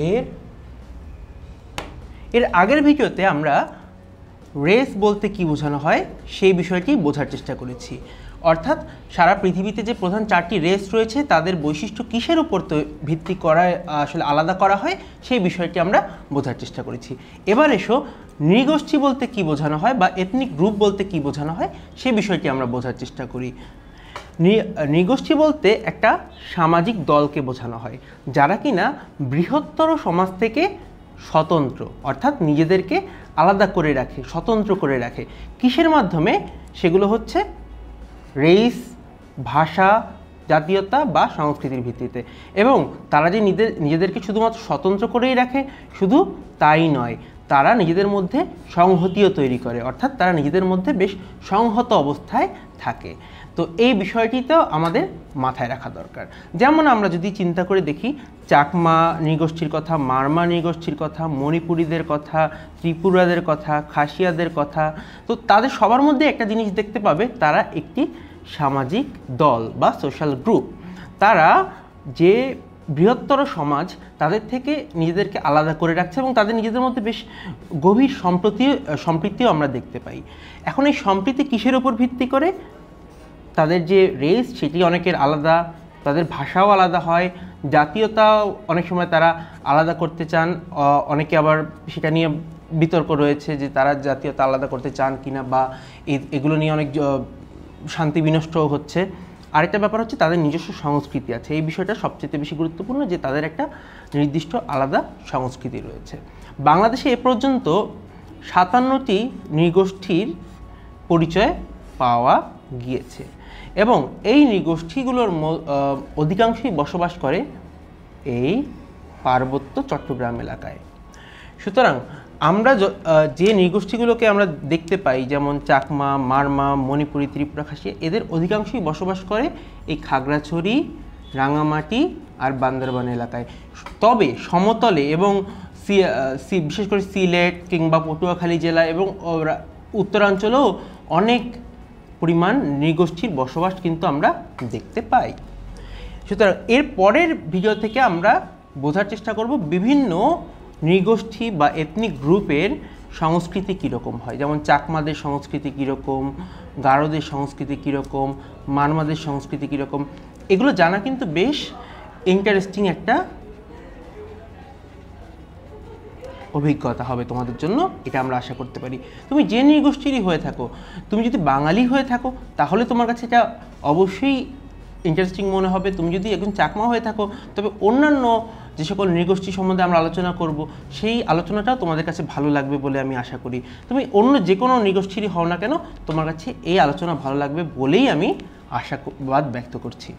এর এর আগের ভিডিওতে আমরা রেস বলতে কি বোঝানো হয় সেই বিষয়টি বোঝার চেষ্টা করেছি অর্থাৎ সারা পৃথিবীতে যে প্রধান চারটি রেস রয়েছে তাদের বৈশিষ্ট্য কিসের উপর ভিত্তি করা আসলে আলাদা করা হয় সেই বিষয়টি আমরা বোঝার চেষ্টা করেছি এবার এসো নৃগোষ্ঠী বলতে কি বোঝানো হয় বা এথনিক গ্রুপ বলতে কি বোঝানো হয় সেই বিষয়টি আমরা বোঝার চেষ্টা করি নৃগোষ্ঠী বলতে একটা সামাজিক দলকে বোঝানো হয় যারা কিনা বৃহত্তর সমাজ থেকে স্বতন্ত্র অর্থাৎ নিজেদেরকে আলাদা করে রাখে স্বতন্ত্র করে রাখে কিসের মাধ্যমে সেগুলো হচ্ছে রেইস ভাষা জাতীয়তা বা সংস্কৃতির ভিত্তিতে এবং তারা যে নিজেদেরকে শুধুমাত্র স্বতন্ত্র করেই রাখে শুধু তাই নয় তারা নিজেদের মধ্যে সংহতিও তৈরি করে অর্থাৎ তারা নিজেদের মধ্যে বেশ সংহত অবস্থায় থাকে তো এই বিষয়টিতেও আমাদের মাথায় রাখা দরকার যেমন আমরা যদি চিন্তা করে দেখি চাকমা নৃগোষ্ঠীর কথা মারমা নৃগোষ্ঠীর কথা মণিপুরীদের কথা ত্রিপুরাদের কথা খাসিয়াদের কথা তো তাদের সবার মধ্যে একটা জিনিস দেখতে পাবে তারা একটি সামাজিক দল বা সোশ্যাল গ্রুপ তারা যে বৃহত্তর সমাজ তাদের থেকে নিজেদেরকে আলাদা করে রাখছে এবং তাদের নিজেদের মধ্যে বেশ গভীর সম্প্রতি সম্প্রীতিও আমরা দেখতে পাই এখন এই সম্প্রীতি কিসের ওপর ভিত্তি করে তাদের যে রেস সেটি অনেকের আলাদা তাদের ভাষাও আলাদা হয় জাতীয়তাও অনেক সময় তারা আলাদা করতে চান অনেকে আবার সেটা নিয়ে বিতর্ক রয়েছে যে তারা জাতীয়তা আলাদা করতে চান কিনা বা এগুলো নিয়ে অনেক শান্তি বিনষ্টও হচ্ছে আরেকটা ব্যাপার হচ্ছে তাদের নিজস্ব সংস্কৃতি আছে এই বিষয়টা সবচেয়ে বেশি গুরুত্বপূর্ণ যে তাদের একটা নির্দিষ্ট আলাদা সংস্কৃতি রয়েছে বাংলাদেশে এ পর্যন্ত সাতান্নটি নৃগোষ্ঠীর পরিচয় পাওয়া গিয়েছে এবং এই নৃগোষ্ঠীগুলোর অধিকাংশই বসবাস করে এই পার্বত্য চট্টগ্রাম এলাকায় সুতরাং আমরা যে নৃগোষ্ঠীগুলোকে আমরা দেখতে পাই যেমন চাকমা মারমা মণিপুরি ত্রিপুরা খাসিয়া এদের অধিকাংশই বসবাস করে এই খাগড়াছড়ি রাঙামাটি আর বান্দরবান এলাকায় তবে সমতলে এবং সি বিশেষ করে সিলেট কিংবা পটুয়াখালী জেলা এবং উত্তরাঞ্চলেও অনেক পরিমাণ নৃগোষ্ঠীর বসবাস কিন্তু আমরা দেখতে পাই সুতরাং এর পরের ভিডিও থেকে আমরা বোঝার চেষ্টা করব বিভিন্ন নৃগোষ্ঠী বা এথনিক গ্রুপের সংস্কৃতি কীরকম হয় যেমন চাকমাদের সংস্কৃতি কীরকম গারোদের সংস্কৃতি কীরকম মানমাদের সংস্কৃতি কীরকম এগুলো জানা কিন্তু বেশ ইন্টারেস্টিং একটা অভিজ্ঞতা হবে তোমাদের জন্য এটা আমরা আশা করতে পারি তুমি যে নৃগোষ্ঠীরই হয়ে থাকো তুমি যদি বাঙালি হয়ে থাকো তাহলে তোমার কাছে এটা অবশ্যই ইন্টারেস্টিং মনে হবে তুমি যদি একজন চাকমা হয়ে থাকো তবে অন্যান্য যে সকল নৃগোষ্ঠী সম্বন্ধে আমরা আলোচনা করব সেই আলোচনাটাও তোমাদের কাছে ভালো লাগবে বলে আমি আশা করি তুমি অন্য যে কোনো নৃগোষ্ঠীরই হও না কেন তোমার কাছে এই আলোচনা ভালো লাগবে বলেই আমি আশাবাদ ব্যক্ত করছি